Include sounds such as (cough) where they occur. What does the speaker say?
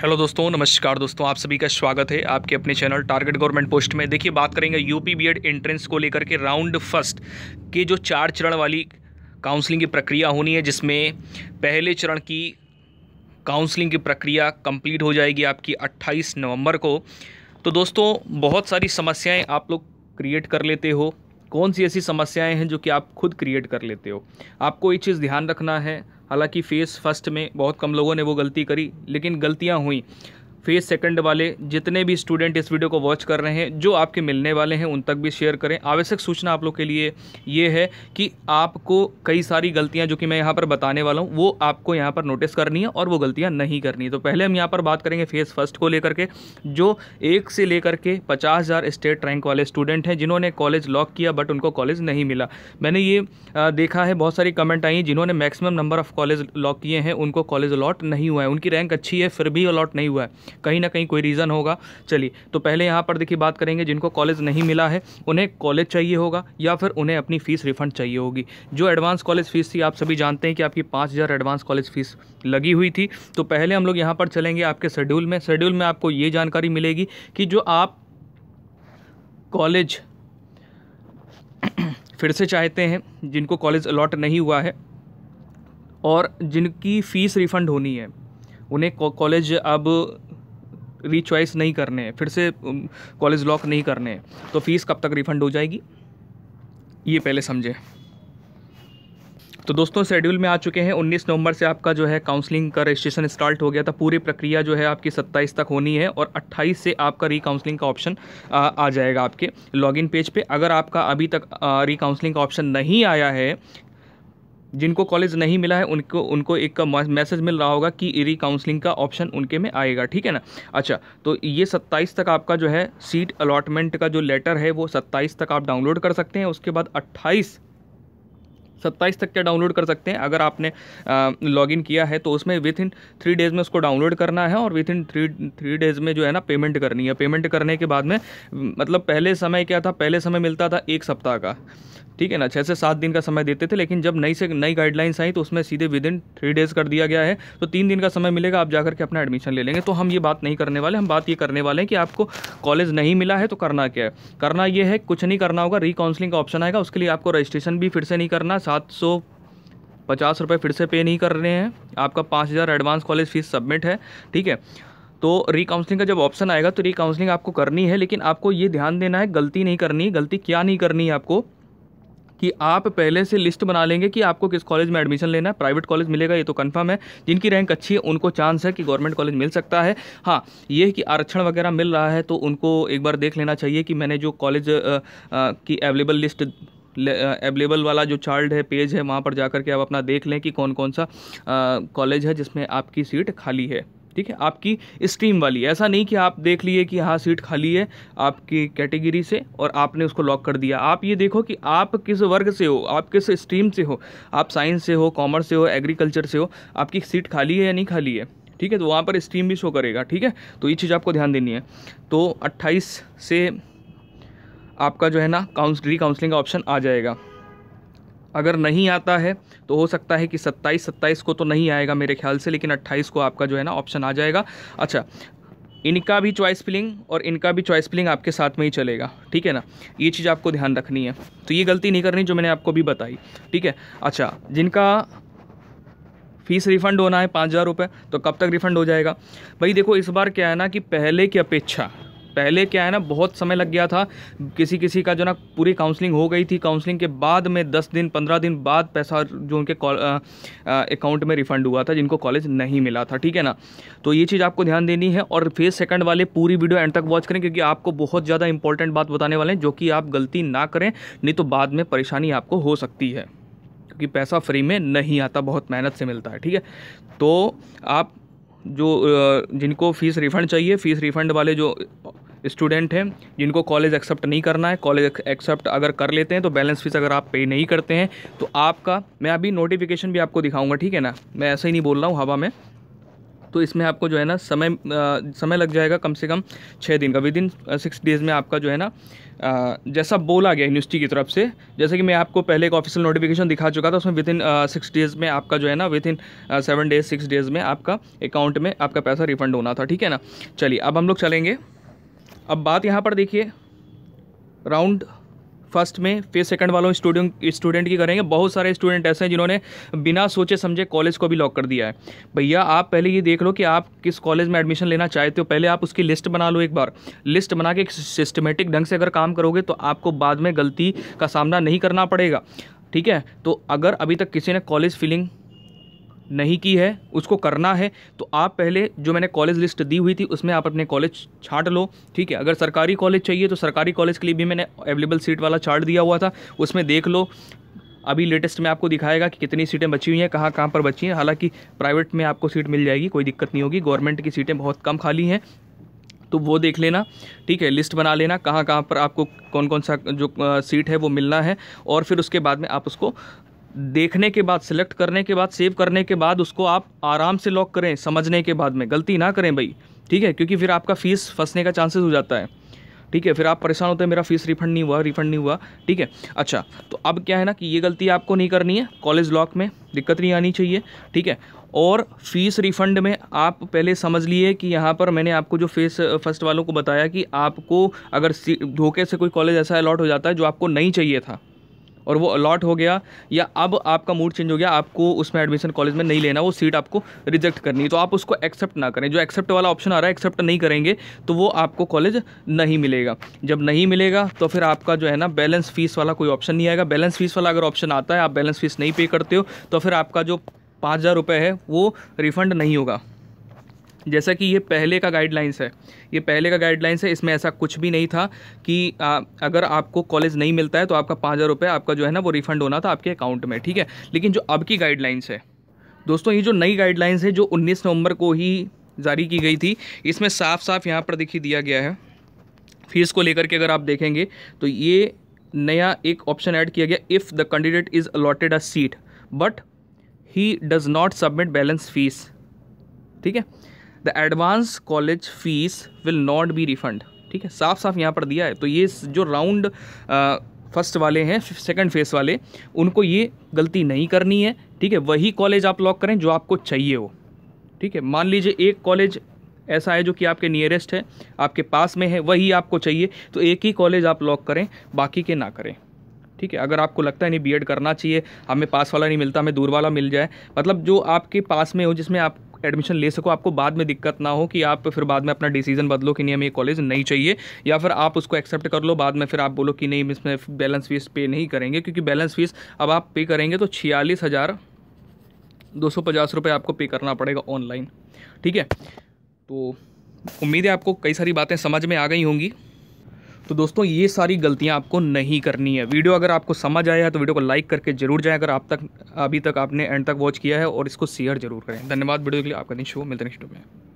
hello दोस्तों नमस्कार दोस्तों आप सभी का स्वागत है आपके अपने चैनल टारगेट गवर्नमेंट पोस्ट में देखिए बात करेंगे यूपी बीएड एंट्रेंस को लेकर के राउंड फर्स्ट के जो चार चरण वाली काउंसलिंग की प्रक्रिया होनी है जिसमें पहले चरण की काउंसलिंग की प्रक्रिया कंप्लीट हो जाएगी आपकी 28 नवंबर को तो दोस्तों बहुत सारी समस्याएं आप लोग क्रिएट कर लेते हो कौन सी ऐसी समस्याएं हैं जो कि आप खुद क्रिएट कर लेते हो आपको ये चीज़ ध्यान रखना है हालांकि फेस फर्स्ट में बहुत कम लोगों ने वो गलती करी लेकिन गलतियाँ हुई फेज सेकंड वाले जितने भी स्टूडेंट इस वीडियो को वॉच कर रहे हैं जो आपके मिलने वाले हैं उन तक भी शेयर करें आवश्यक सूचना आप लोग के लिए ये है कि आपको कई सारी गलतियां जो कि मैं यहाँ पर बताने वाला हूँ वो आपको यहाँ पर नोटिस करनी है और वो गलतियाँ नहीं करनी है तो पहले हम यहाँ पर बात करेंगे फेज़ फर्स्ट को लेकर के जो एक से लेकर के पचास स्टेट रैंक वाले स्टूडेंट हैं जिन्होंने कॉलेज लॉक किया बट उनको कॉलेज नहीं मिला मैंने ये देखा है बहुत सारी कमेंट आई जिन्होंने maximum number of college lock किए हैं उनको कॉलेज अलॉट नहीं हुआ है उनकी रैंक अच्छी है फिर भी अलॉट नहीं हुआ है कहीं ना कहीं कोई रीज़न होगा चलिए तो पहले यहाँ पर देखिए बात करेंगे जिनको कॉलेज नहीं मिला है उन्हें कॉलेज चाहिए होगा या फिर उन्हें अपनी फ़ीस रिफंड चाहिए होगी जो एडवांस कॉलेज फ़ीस थी आप सभी जानते हैं कि आपकी पाँच हज़ार एडवांस कॉलेज फ़ीस लगी हुई थी तो पहले हम लोग यहाँ पर चलेंगे आपके शेड्यूल में शेड्यूल में आपको ये जानकारी मिलेगी कि जो आप कॉलेज (coughs) फिर से चाहते हैं जिनको कॉलेज अलॉट नहीं हुआ है और जिनकी फ़ीस रिफ़ंड होनी है उन्हें कॉलेज अब रीचॉइस नहीं करने हैं फिर से कॉलेज लॉक नहीं करने हैं तो फ़ीस कब तक रिफ़ंड हो जाएगी ये पहले समझें तो दोस्तों शेड्यूल में आ चुके हैं 19 नवंबर से आपका जो है काउंसलिंग का रजिस्ट्रेशन स्टार्ट हो गया था पूरी प्रक्रिया जो है आपकी 27 तक होनी है और 28 से आपका री काउंसलिंग का ऑप्शन आ जाएगा आपके लॉगिन पेज पे अगर आपका अभी तक री काउंसलिंग का ऑप्शन नहीं आया है जिनको कॉलेज नहीं मिला है उनको उनको एक मैसेज मिल रहा होगा कि री e काउंसलिंग का ऑप्शन उनके में आएगा ठीक है ना अच्छा तो ये 27 तक आपका जो है सीट अलॉटमेंट का जो लेटर है वो 27 तक आप डाउनलोड कर सकते हैं उसके बाद सत्ताईस तक के डाउनलोड कर सकते हैं अगर आपने लॉगिन किया है तो उसमें विथ इन थ्री डेज़ में उसको डाउनलोड करना है और within three three days में जो है ना पेमेंट करनी है पेमेंट करने के बाद में मतलब पहले समय क्या था पहले समय मिलता था एक सप्ताह का ठीक है ना छः से सात दिन का समय देते थे लेकिन जब नई से नई गाइडलाइंस आई तो उसमें सीधे विद इन थ्री डेज़ कर दिया गया है तो तीन दिन का समय मिलेगा आप जाकर के अपना एडमिशन ले लेंगे तो हम ये बात नहीं करने वाले हम बात ये करने वाले हैं कि आपको कॉलेज नहीं मिला है तो करना क्या है करना ये है कुछ नहीं करना होगा रिकाउंसलिंग का ऑप्शन आएगा उसके लिए आपको रजिस्ट्रेशन भी फिर से नहीं करना सात सौ पचास रुपये फिर से पे नहीं कर रहे हैं आपका पाँच हज़ार एडवांस कॉलेज फीस सबमिट है ठीक है तो रिकाउंसलिंग का जब ऑप्शन आएगा तो रिकाउंसलिंग आपको करनी है लेकिन आपको ये ध्यान देना है गलती नहीं करनी गलती क्या नहीं करनी है आपको कि आप पहले से लिस्ट बना लेंगे कि आपको किस कॉलेज में एडमिशन लेना है प्राइवेट कॉलेज मिलेगा ये तो कंफर्म है जिनकी रैंक अच्छी है उनको चांस है कि गवर्नमेंट कॉलेज मिल सकता है हाँ ये कि आरक्षण वगैरह मिल रहा है तो उनको एक बार देख लेना चाहिए कि मैंने जो कॉलेज की अवेलेबल लिस्ट एवेलेबल वाला जो चार्ट है पेज है वहाँ पर जा कर के आप अपना देख लें कि कौन कौन सा कॉलेज है जिसमें आपकी सीट खाली है ठीक है आपकी स्ट्रीम वाली ऐसा नहीं कि आप देख लिए कि हाँ सीट खाली है आपकी कैटेगरी से और आपने उसको लॉक कर दिया आप ये देखो कि आप किस वर्ग से हो आप किस स्ट्रीम से हो आप साइंस से हो कॉमर्स से हो एग्रीकल्चर से हो आपकी सीट खाली है या नहीं खाली है ठीक है तो वहाँ पर स्ट्रीम भी शो करेगा ठीक है तो ये चीज़ आपको ध्यान देनी है तो 28 से आपका जो है ना काउंस री काउंसलिंग का ऑप्शन आ जाएगा अगर नहीं आता है तो हो सकता है कि 27 27 को तो नहीं आएगा मेरे ख्याल से लेकिन 28 को आपका जो है ना ऑप्शन आ जाएगा अच्छा इनका भी चॉइस फिलिंग और इनका भी चॉइस फिलिंग आपके साथ में ही चलेगा ठीक है ना ये चीज़ आपको ध्यान रखनी है तो ये गलती नहीं करनी जो मैंने आपको भी बताई ठीक है अच्छा जिनका फीस रिफ़ंड होना है पाँच हज़ार रुपये तो कब तक रिफ़ंड हो जाएगा भाई देखो इस बार क्या है ना कि पहले की अपेक्षा पहले क्या है ना बहुत समय लग गया था किसी किसी का जो ना पूरी काउंसलिंग हो गई थी काउंसलिंग के बाद में दस दिन पंद्रह दिन बाद पैसा जो उनके अकाउंट में रिफंड हुआ था जिनको कॉलेज नहीं मिला था ठीक है ना तो ये चीज़ आपको ध्यान देनी है और फेज सेकंड वाले पूरी वीडियो एंड तक वॉच करें क्योंकि आपको बहुत ज़्यादा इंपॉर्टेंट बात बताने वाले हैं जो कि आप गलती ना करें नहीं तो बाद में परेशानी आपको हो सकती है क्योंकि पैसा फ्री में नहीं आता बहुत मेहनत से मिलता है ठीक है तो आप जो जिनको फ़ीस रिफ़ंड चाहिए फ़ीस रिफ़ंड वाले जो स्टूडेंट हैं जिनको कॉलेज एक्सेप्ट नहीं करना है कॉलेज एक्सेप्ट अगर कर लेते हैं तो बैलेंस फीस अगर आप पे नहीं करते हैं तो आपका मैं अभी नोटिफिकेशन भी आपको दिखाऊंगा ठीक है ना मैं ऐसा ही नहीं बोल रहा हूँ हवा में तो इसमें आपको जो है ना समय आ, समय लग जाएगा कम से कम छः दिन का विद इन सिक्स डेज़ में आपका जो है ना आ, जैसा बोला गया यूनिवर्सिटी की तरफ से जैसे कि मैं आपको पहले एक ऑफिशियल नोटिफिकेशन दिखा चुका था उसमें विद इन सिक्स डेज़ में आपका जो है ना within seven days six days में आपका अकाउंट में आपका पैसा रिफंड होना था ठीक है ना चलिए अब हम लोग चलेंगे अब बात यहाँ पर देखिए राउंड फर्स्ट में फिर सेकंड वालों स्टूडेंट स्टूडेंट की करेंगे बहुत सारे स्टूडेंट ऐसे हैं जिन्होंने बिना सोचे समझे कॉलेज को भी लॉक कर दिया है भैया आप पहले ये देख लो कि आप किस कॉलेज में एडमिशन लेना चाहते हो पहले आप उसकी लिस्ट बना लो एक बार लिस्ट बना के सिस्टमेटिक ढंग से अगर काम करोगे तो आपको बाद में गलती का सामना नहीं करना पड़ेगा ठीक है तो अगर अभी तक किसी ने कॉलेज फिलिंग नहीं की है उसको करना है तो आप पहले जो मैंने कॉलेज लिस्ट दी हुई थी उसमें आप अपने कॉलेज छाट लो ठीक है अगर सरकारी कॉलेज चाहिए तो सरकारी कॉलेज के लिए भी मैंने अवेलेबल सीट वाला चार्ट दिया हुआ था उसमें देख लो अभी लेटेस्ट में आपको दिखाएगा कि कितनी सीटें बची हुई हैं कहाँ कहाँ पर बची हैं हालांकि प्राइवेट में आपको सीट मिल जाएगी कोई दिक्कत नहीं होगी गवर्नमेंट की सीटें बहुत कम खाली हैं तो वो देख लेना ठीक है लिस्ट बना लेना कहाँ कहाँ पर आपको कौन कौन सा जो आ, सीट है वो मिलना है और फिर उसके बाद में आप उसको देखने के बाद सेलेक्ट करने के बाद सेव करने के बाद उसको आप आराम से लॉक करें समझने के बाद में गलती ना करें भाई ठीक है क्योंकि फिर आपका फ़ीस फंसने का चांसेस हो जाता है ठीक है फिर आप परेशान होते हैं मेरा फीस रिफंड नहीं हुआ रिफंड नहीं हुआ ठीक है अच्छा तो अब क्या है ना कि ये गलती आपको नहीं करनी है कॉलेज लॉक में दिक्कत नहीं आनी चाहिए ठीक है और फीस रिफंड में आप पहले समझ लिए कि यहाँ पर मैंने आपको जो फेस फर्स्ट वालों को बताया कि आपको अगर धोखे से कोई कॉलेज ऐसा अलॉट हो जाता है जो आपको नहीं चाहिए था और वो अलॉट हो गया या अब आपका मूड चेंज हो गया आपको उसमें एडमिशन कॉलेज में नहीं लेना वो सीट आपको रिजेक्ट करनी है तो आप उसको एक्सेप्ट ना करें जो एक्सेप्ट वाला ऑप्शन आ रहा है एक्सेप्ट नहीं करेंगे तो वो आपको कॉलेज नहीं मिलेगा जब नहीं मिलेगा तो फिर आपका जो है ना बैलेंस फीस वाला कोई ऑप्शन नहीं आएगा बैलेंस फीस वाला अगर ऑप्शन आता है आप बैलेंस फीस नहीं पे करते हो तो फिर आपका जो पाँच हज़ार रुपये है वो रिफ़ंड नहीं होगा जैसा कि ये पहले का गाइडलाइंस है ये पहले का गाइडलाइंस है इसमें ऐसा कुछ भी नहीं था कि आ, अगर आपको कॉलेज नहीं मिलता है तो आपका पाँच हज़ार रुपये आपका जो है ना वो रिफंड होना था आपके अकाउंट में ठीक है लेकिन जो अब की गाइडलाइंस है दोस्तों ये जो नई गाइडलाइंस है जो उन्नीस नवंबर को ही जारी की गई थी इसमें साफ साफ यहाँ पर देखिए दिया गया है फीस को लेकर के अगर आप देखेंगे तो ये नया एक ऑप्शन ऐड किया गया if the candidate is allotted a seat but he does not submit balance fees ठीक है the advance college fees will not be refund ठीक है साफ साफ यहाँ पर दिया है तो ये जो राउंड फर्स्ट वाले हैं सेकंड फेस वाले उनको ये गलती नहीं करनी है ठीक है वही कॉलेज आप लॉक करें जो आपको चाहिए हो ठीक है मान लीजिए एक कॉलेज ऐसा है जो कि आपके नियरेस्ट है आपके पास में है वही आपको चाहिए तो एक ही कॉलेज आप लॉक करें बाकी के ना करें ठीक है अगर आपको लगता है नहीं बीएड करना चाहिए हमें पास वाला नहीं मिलता हमें दूर वाला मिल जाए मतलब जो आपके पास में हो जिसमें आप एडमिशन ले सको आपको बाद में दिक्कत ना हो कि आप फिर बाद में अपना डिसीजन बदलो कि नहीं हमें ये कॉलेज नहीं चाहिए या फिर आप उसको एक्सेप्ट कर लो बाद में फिर आप बोलो कि नहीं इसमें बैलेंस फीस पे नहीं करेंगे क्योंकि बैलेंस फीस अब आप पे करेंगे तो छियालीस हज़ार दो सौ पचास रुपये आपको पे करना पड़ेगा ऑनलाइन ठीक है तो उम्मीद है आपको कई सारी बातें समझ में आ गई होंगी तो दोस्तों ये सारी गलतियाँ आपको नहीं करनी है वीडियो अगर आपको समझ आया है तो वीडियो को लाइक करके जरूर जाएँ अगर आप तक अभी तक आपने एंड तक वॉच किया है और इसको शेयर जरूर करें धन्यवाद वीडियो के लिए आपका दिन शो मिलते नेक्स्ट में